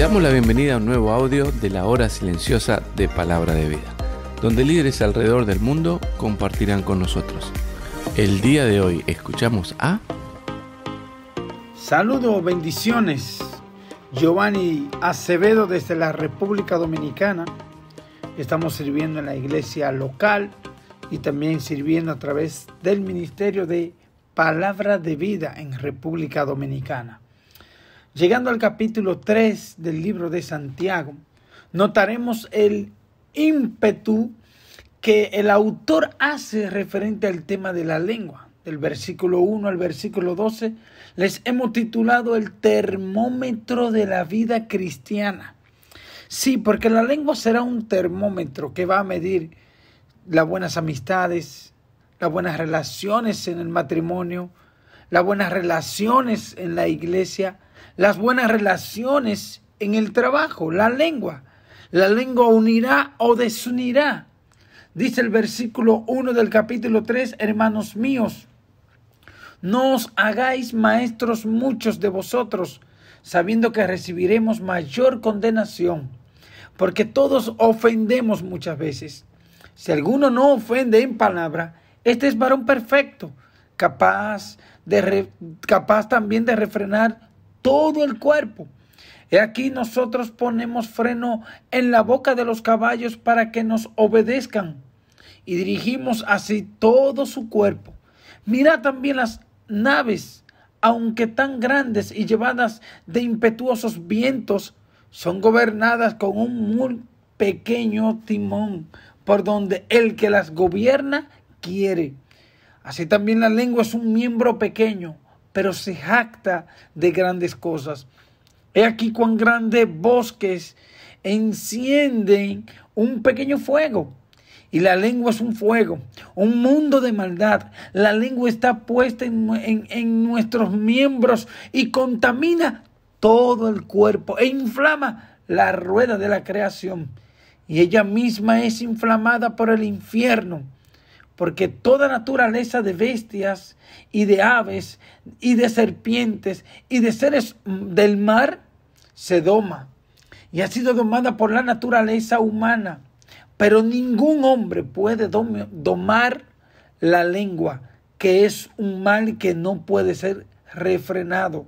damos la bienvenida a un nuevo audio de la hora silenciosa de Palabra de Vida, donde líderes alrededor del mundo compartirán con nosotros. El día de hoy escuchamos a... Saludos, bendiciones. Giovanni Acevedo desde la República Dominicana. Estamos sirviendo en la iglesia local y también sirviendo a través del Ministerio de Palabra de Vida en República Dominicana. Llegando al capítulo 3 del libro de Santiago, notaremos el ímpetu que el autor hace referente al tema de la lengua. Del versículo 1 al versículo 12 les hemos titulado el termómetro de la vida cristiana. Sí, porque la lengua será un termómetro que va a medir las buenas amistades, las buenas relaciones en el matrimonio, las buenas relaciones en la iglesia, las buenas relaciones en el trabajo, la lengua. La lengua unirá o desunirá. Dice el versículo 1 del capítulo 3, hermanos míos, no os hagáis maestros muchos de vosotros, sabiendo que recibiremos mayor condenación, porque todos ofendemos muchas veces. Si alguno no ofende en palabra, este es varón perfecto, capaz, de capaz también de refrenar todo el cuerpo. He aquí nosotros ponemos freno en la boca de los caballos para que nos obedezcan y dirigimos así todo su cuerpo. Mira también las naves, aunque tan grandes y llevadas de impetuosos vientos, son gobernadas con un muy pequeño timón por donde el que las gobierna quiere. Así también la lengua es un miembro pequeño, pero se jacta de grandes cosas. He aquí cuán grandes bosques encienden un pequeño fuego. Y la lengua es un fuego, un mundo de maldad. La lengua está puesta en, en nuestros miembros y contamina todo el cuerpo e inflama la rueda de la creación. Y ella misma es inflamada por el infierno porque toda naturaleza de bestias y de aves y de serpientes y de seres del mar se doma y ha sido domada por la naturaleza humana. Pero ningún hombre puede domar la lengua, que es un mal que no puede ser refrenado,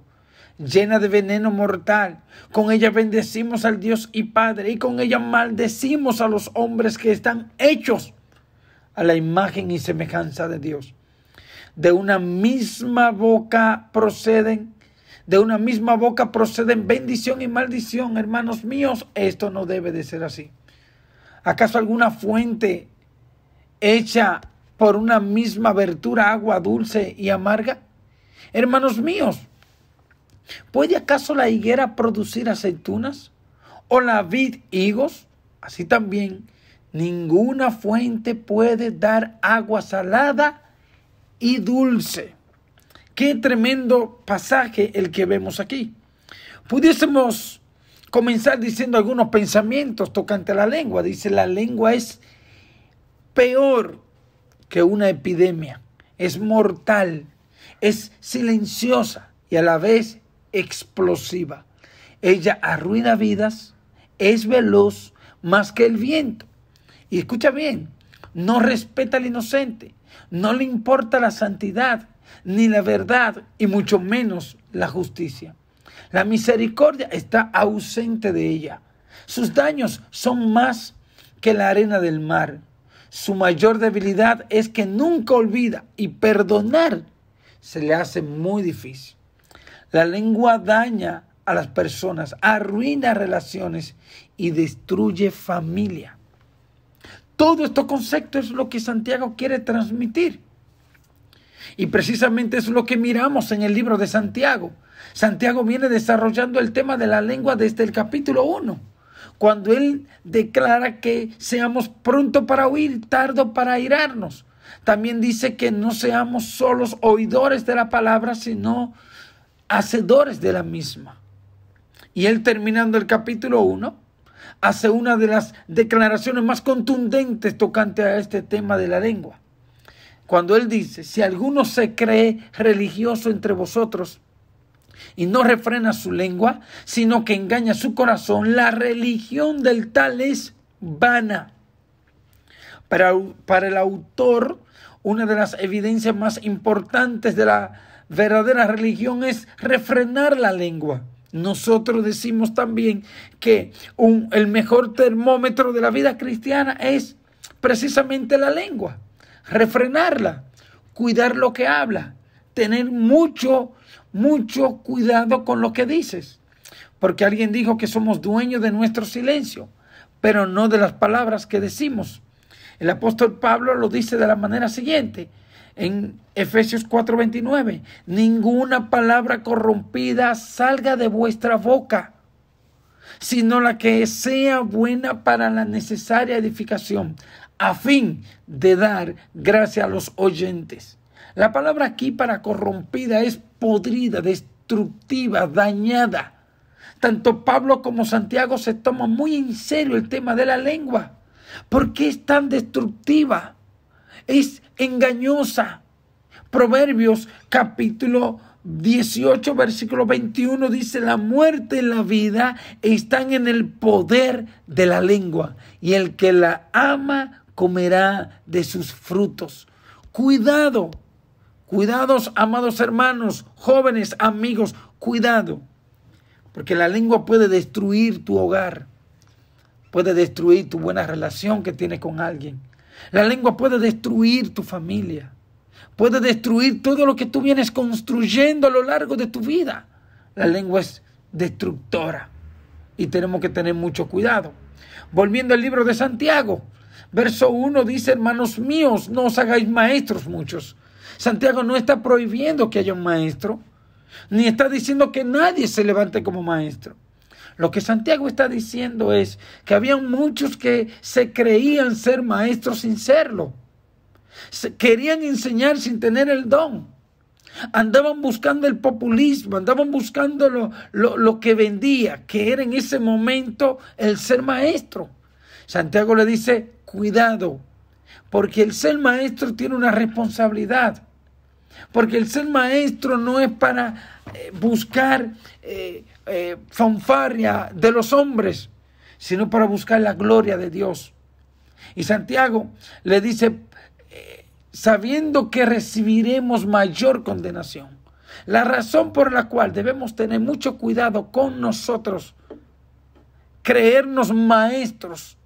llena de veneno mortal. Con ella bendecimos al Dios y Padre y con ella maldecimos a los hombres que están hechos a la imagen y semejanza de Dios. De una misma boca proceden, de una misma boca proceden bendición y maldición, hermanos míos. Esto no debe de ser así. ¿Acaso alguna fuente hecha por una misma abertura agua dulce y amarga? Hermanos míos, ¿puede acaso la higuera producir aceitunas o la vid higos? Así también Ninguna fuente puede dar agua salada y dulce. Qué tremendo pasaje el que vemos aquí. Pudiésemos comenzar diciendo algunos pensamientos tocante a la lengua. Dice, la lengua es peor que una epidemia. Es mortal, es silenciosa y a la vez explosiva. Ella arruina vidas, es veloz más que el viento y escucha bien, no respeta al inocente, no le importa la santidad, ni la verdad, y mucho menos la justicia. La misericordia está ausente de ella. Sus daños son más que la arena del mar. Su mayor debilidad es que nunca olvida y perdonar se le hace muy difícil. La lengua daña a las personas, arruina relaciones y destruye familia. Todo esto concepto es lo que Santiago quiere transmitir. Y precisamente es lo que miramos en el libro de Santiago. Santiago viene desarrollando el tema de la lengua desde el capítulo 1, cuando él declara que seamos pronto para huir, tardo para irarnos. También dice que no seamos solos oidores de la palabra, sino hacedores de la misma. Y él terminando el capítulo 1, hace una de las declaraciones más contundentes tocante a este tema de la lengua. Cuando él dice, si alguno se cree religioso entre vosotros y no refrena su lengua, sino que engaña su corazón, la religión del tal es vana. Para, para el autor, una de las evidencias más importantes de la verdadera religión es refrenar la lengua. Nosotros decimos también que el mejor termómetro de la vida cristiana es precisamente la lengua, refrenarla, cuidar lo que habla, tener mucho, mucho cuidado con lo que dices. Porque alguien dijo que somos dueños de nuestro silencio, pero no de las palabras que decimos. El apóstol Pablo lo dice de la manera siguiente en Efesios 4:29, ninguna palabra corrompida salga de vuestra boca, sino la que sea buena para la necesaria edificación, a fin de dar gracia a los oyentes. La palabra aquí para corrompida es podrida, destructiva, dañada. Tanto Pablo como Santiago se toman muy en serio el tema de la lengua. ¿Por qué es tan destructiva? es engañosa. Proverbios capítulo 18, versículo 21 dice, la muerte y la vida están en el poder de la lengua y el que la ama comerá de sus frutos. Cuidado, cuidados, amados hermanos, jóvenes, amigos, cuidado, porque la lengua puede destruir tu hogar, puede destruir tu buena relación que tienes con alguien la lengua puede destruir tu familia, puede destruir todo lo que tú vienes construyendo a lo largo de tu vida. La lengua es destructora y tenemos que tener mucho cuidado. Volviendo al libro de Santiago, verso 1 dice, hermanos míos, no os hagáis maestros muchos. Santiago no está prohibiendo que haya un maestro, ni está diciendo que nadie se levante como maestro. Lo que Santiago está diciendo es que había muchos que se creían ser maestros sin serlo. querían enseñar sin tener el don. Andaban buscando el populismo, andaban buscando lo, que vendía, que era en ese momento el ser maestro. Santiago le dice, cuidado, porque el ser maestro tiene una responsabilidad. Porque el ser maestro no es para eh, buscar eh, Fanfaria eh, fanfarria de los hombres, sino para buscar la gloria de Dios. Y Santiago le dice, eh, sabiendo que recibiremos mayor condenación. La razón por la cual debemos tener mucho cuidado con nosotros, creernos maestros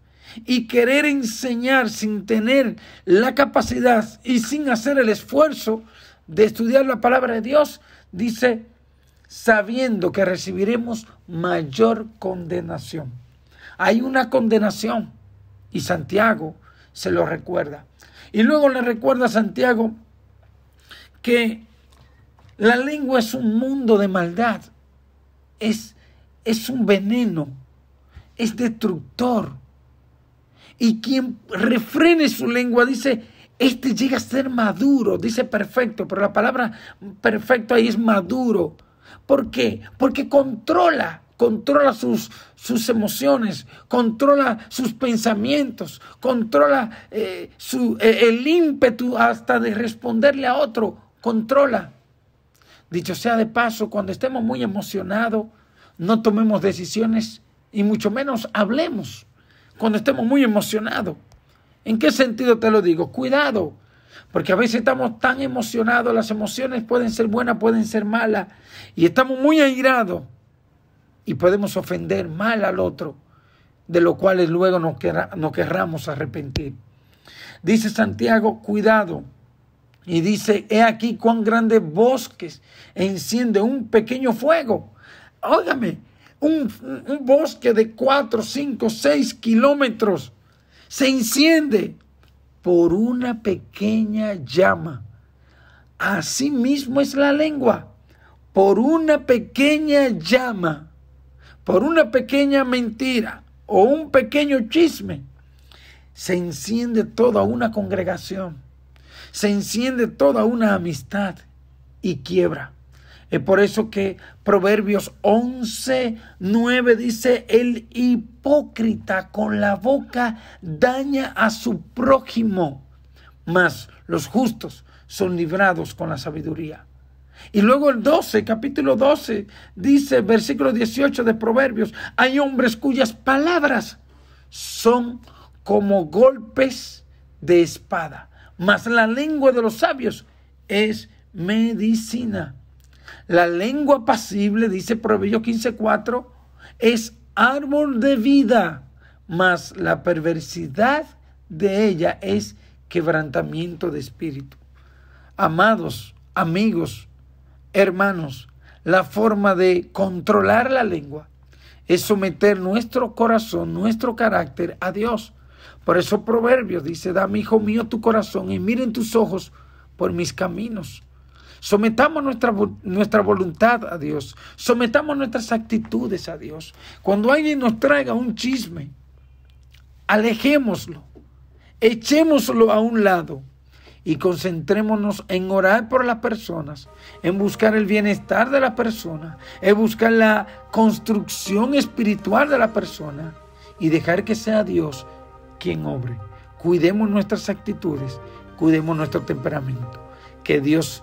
y querer enseñar sin tener la capacidad y sin hacer el esfuerzo de estudiar la palabra de Dios, dice sabiendo que recibiremos mayor condenación. Hay una condenación y Santiago se lo recuerda. Y luego le recuerda a Santiago que la lengua es un mundo de maldad, es, es un veneno, es destructor. Y quien refrene su lengua dice, este llega a ser maduro, dice perfecto, pero la palabra perfecto ahí es maduro ¿Por qué? Porque controla, controla sus, sus emociones, controla sus pensamientos, controla eh, su, eh, el ímpetu hasta de responderle a otro, controla. Dicho sea de paso, cuando estemos muy emocionados, no tomemos decisiones y mucho menos hablemos cuando estemos muy emocionados. ¿En qué sentido te lo digo? Cuidado porque a veces estamos tan emocionados, las emociones pueden ser buenas, pueden ser malas, y estamos muy airados y podemos ofender mal al otro, de lo cual luego nos, querramos arrepentir. Dice Santiago, cuidado, y dice, he aquí cuán grandes bosques enciende un pequeño fuego. Óigame, un, un bosque de 4, 5, 6 kilómetros se enciende por una pequeña llama. Así mismo es la lengua, por una pequeña llama, por una pequeña mentira o un pequeño chisme, se enciende toda una congregación, se enciende toda una amistad y quiebra. Es por eso que Proverbios 11, 9 dice, el hipócrita con la boca daña a su prójimo, mas los justos son librados con la sabiduría. Y luego el 12, capítulo 12, dice, versículo 18 de Proverbios, hay hombres cuyas palabras son como golpes de espada, mas la lengua de los sabios es medicina. La lengua pasible, dice Proverbios 15:4, es árbol de vida, mas la perversidad de ella es quebrantamiento de espíritu. Amados, amigos, hermanos, la forma de controlar la lengua es someter nuestro corazón, nuestro carácter a Dios. Por eso Proverbios dice, dame, hijo mío, tu corazón y miren tus ojos por mis caminos. Sometamos nuestra, nuestra voluntad a Dios. Sometamos nuestras actitudes a Dios. Cuando alguien nos traiga un chisme, alejémoslo. Echémoslo a un lado y concentrémonos en orar por las personas, en buscar el bienestar de la persona, en buscar la construcción espiritual de la persona y dejar que sea Dios quien obre. Cuidemos nuestras actitudes, cuidemos nuestro temperamento. Que Dios